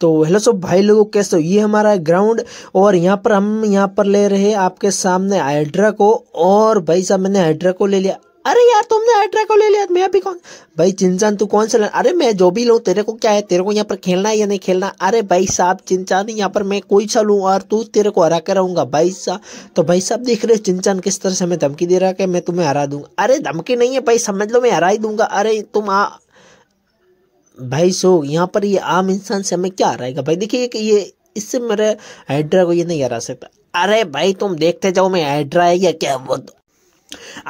तो हेलो सब भाई लोगों कैसे हो ये हमारा ग्राउंड और यहाँ पर हम यहाँ पर ले रहे हैं आपके सामने हाइड्रा को और भाई साहब मैंने हाइड्रा को ले लिया अरे यार तुमने हाइड्रा को ले लिया मैं भी कौन भाई चिंचान तू कौन सा अरे मैं जो भी लू तेरे को क्या है तेरे को यहाँ पर खेलना है या नहीं खेलना अरे भाई साहब चिंचान यहाँ पर मैं कोई सा लू और तू तेरे को हरा कर रहूँगा भाई साहब तो भाई साहब देख रहे चिंचान किस तरह से हमें धमकी दे रहा है मैं तुम्हें हरा दूंगा अरे धमकी नहीं है भाई समझ लो मैं हरा ही दूंगा अरे तुम आ भाई सो यहाँ पर ये आम इंसान से हमें क्या आ रहेगा भाई देखिए कि ये इससे मेरे हाइड्रा को ये नहीं हरा सकता अरे भाई तुम देखते जाओ मैं हाइड्रा है या क्या वो तो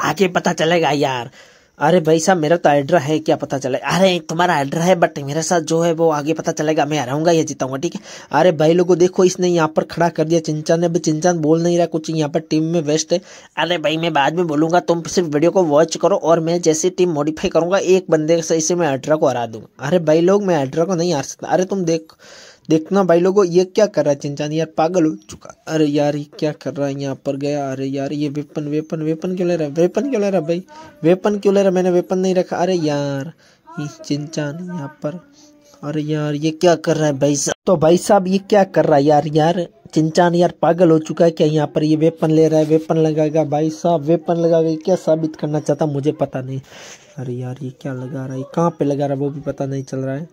आगे पता चलेगा यार अरे भाई साहब मेरा तो एड्रा है क्या पता चले अरे तुम्हारा एड्रा है बट मेरे साथ जो है वो आगे पता चलेगा मैं हराऊंगा या जीताऊंगा ठीक है अरे भाई लोगों देखो इसने यहाँ पर खड़ा कर दिया चिंचन ने चिंचन बोल नहीं रहा कुछ यहाँ पर टीम में वेस्ट है अरे भाई मैं बाद में बोलूंगा तुम सिर्फ वीडियो को वॉच करो और मैं जैसे टीम मॉडिफाई करूंगा एक बंदे से इसे मैं एड्रा को हरा दूंगा अरे भाई लोग मैं एड्रा को नहीं हार सकता अरे तुम देख देखना भाई लोगों ये क्या कर रहा है चिंचन यार पागल हो चुका अरे यार ये क्या कर रहा है यहाँ पर गया अरे यार ये वेपन वेपन वेपन क्यों ले रहा है वेपन क्यों ले रहा है भाई वेपन क्यों ले रहा मैंने वेपन नहीं रखा अरे यार चिंचन यहाँ पर अरे यार ये क्या कर रहा है भाई साहब तो भाई साहब ये क्या कर रहा है यार यार चिंचान यार पागल हो चुका है क्या यहाँ पर ये वेपन ले रहा है वेपन लगाएगा भाई साहब वेपन लगाएगा क्या साबित करना चाहता मुझे पता नहीं अरे यार ये क्या लगा रहा है कहाँ पे लगा रहा है वो भी पता नहीं चल रहा है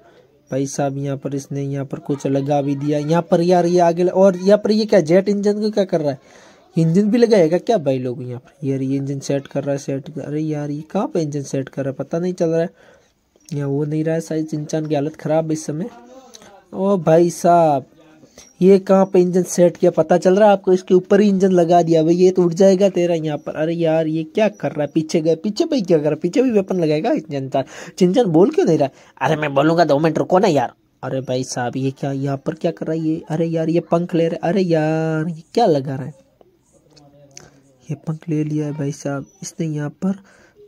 भाई साहब यहाँ पर इसने यहाँ पर कुछ लगा भी दिया यहाँ पर यार ये आगे और यहाँ पर ये क्या जेट इंजन को क्या कर रहा है इंजन भी लगाएगा क्या भाई लोग यहाँ पर यार ये इंजन सेट कर रहा है सेट कर अरे यार ये कहाँ पर इंजन सेट कर रहा है पता नहीं चल रहा है यहाँ वो नहीं रहा है शायद इंसान की हालत ख़राब है इस समय ओ भाई साहब ये कहाँ पे इंजन सेट किया पता चल रहा है आपको इसके ऊपर ही इंजन लगा दिया भाई ये तो उठ जाएगा तेरा यहाँ पर अरे यार ये क्या कर रहा है पीछे गए पीछे भाई क्या कर रहा है पीछे भी वेपन लगाएगा इंजन चिंजन बोल क्यों नहीं रहा अरे मैं बोलूँगा दो मिनट रुको ना यार अरे भाई साहब ये क्या यहाँ पर क्या कर रहा है ये अरे यार ये पंख ले रहे अरे यार ये क्या लगा रहा है ये पंख ले लिया है भाई साहब इसने यहाँ पर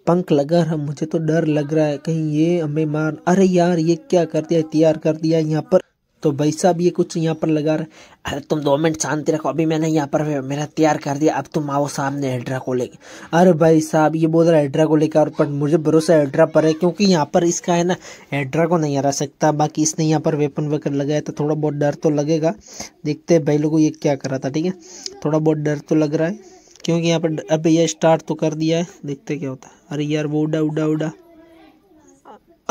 पंख लगा रहा मुझे तो डर लग रहा है कहीं ये हमें मार अरे यार ये क्या कर दिया तैयार कर दिया यहाँ पर तो भाई साहब ये कुछ यहाँ पर लगा रहा अरे तुम दो मिनट शांति रखो अभी मैंने यहाँ पर मेरा तैयार कर दिया अब तुम आओ सामने एड्रा को लेकर अरे भाई साहब ये बोल रहा है एड्रा को लेकर पर मुझे भरोसा एड्रा पर है क्योंकि यहाँ पर इसका है ना एड्रा को नहीं हरा सकता बाकी इसने यहाँ पर वेपन वगैरह लगाया तो थोड़ा बहुत डर तो लगेगा देखते भाई लोगों ये क्या कर रहा था ठीक है थोड़ा बहुत डर तो लग रहा है क्योंकि यहाँ पर अब यह स्टार्ट तो कर दिया है देखते क्या होता है अरे यार वो उड़ा उड़ा उड़ा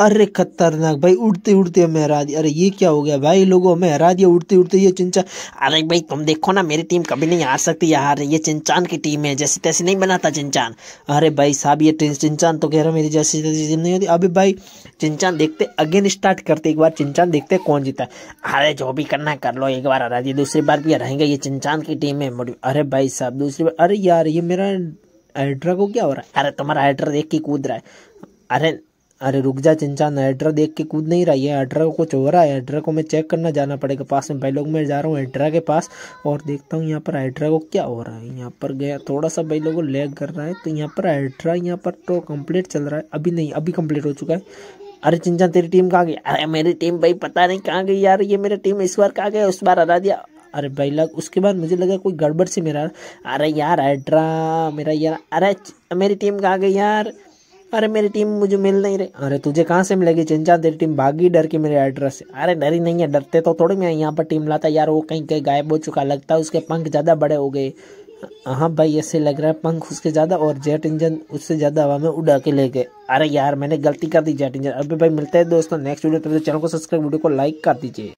अरे खतरनाक भाई उड़ते उड़ते हमें हरा दिया अरे ये क्या हो गया भाई लोगों हमें हरा दिया उड़ते उड़ते ये चिंचा अरे भाई तुम देखो ना मेरी टीम कभी नहीं हार सकती यार ये चिंचान की टीम है जैसे तैसे नहीं बनाता चिंचान अरे भाई साहब ये चिंचान तो कह रहा मेरी जैसी तैसी टीम नहीं होती अभी भाई चिंचान देखते अगेन स्टार्ट करते एक बार चिंचान देखते कौन जीता अरे जो भी करना कर लो एक बार हरा दिया दूसरी बार भी हराएंगे ये चिंचान की टीम है अरे भाई साहब दूसरी बार अरे यार ये मेरा हाइड्रा को क्या हो रहा है अरे तुम्हारा हाइड्रा देख के कूद रहा है अरे अरे रुक जा ना एड्रा देख के कूद नहीं रही है एड्रा को कुछ हो रहा है एड्रा को मैं चेक करना जाना पड़ेगा पास में बैलोग में जा रहा हूँ एड्रा के पास और देखता हूँ यहाँ पर एड्रा को क्या हो रहा है यहाँ पर गया थोड़ा सा भाई को लेग कर रहा है तो यहाँ पर एड्रा यहाँ पर तो कम्प्लीट चल रहा है अभी नहीं अभी कम्प्लीट हो चुका है अरे चिंचा तेरी टीम कहाँ गई अरे मेरी टीम भाई पता नहीं कहाँ गई यार ये मेरी टीम इस बार कहाँ गया उस बार हरा दिया अरे भाई लग उसके बाद मुझे लगा कोई गड़बड़ से मेरा अरे यार एड्रा मेरा यार अरे मेरी टीम कहाँ गई यार अरे मेरी टीम मुझे मिल नहीं रही अरे तुझे कहाँ से मिलेगी चिंचा तेरी टीम भागी डर की मेरे एड्रेस से अरे डरी नहीं है डरते तो थोड़ी मैं यहाँ पर टीम लाता यार वो कहीं कहीं गायब हो चुका लगता है उसके पंख ज़्यादा बड़े हो गए हाँ भाई ऐसे लग रहा है पंख उसके ज़्यादा और जेट इंजन उससे ज़्यादा हवा में उड़ा के ले गए अरे यार मैंने गलती कर दी जेट इंजन अभी भाई मिलते हैं दोस्तों नेक्स्ट वीडियो तो चैनल को सब्सक्राइब वीडियो को लाइक कर दीजिए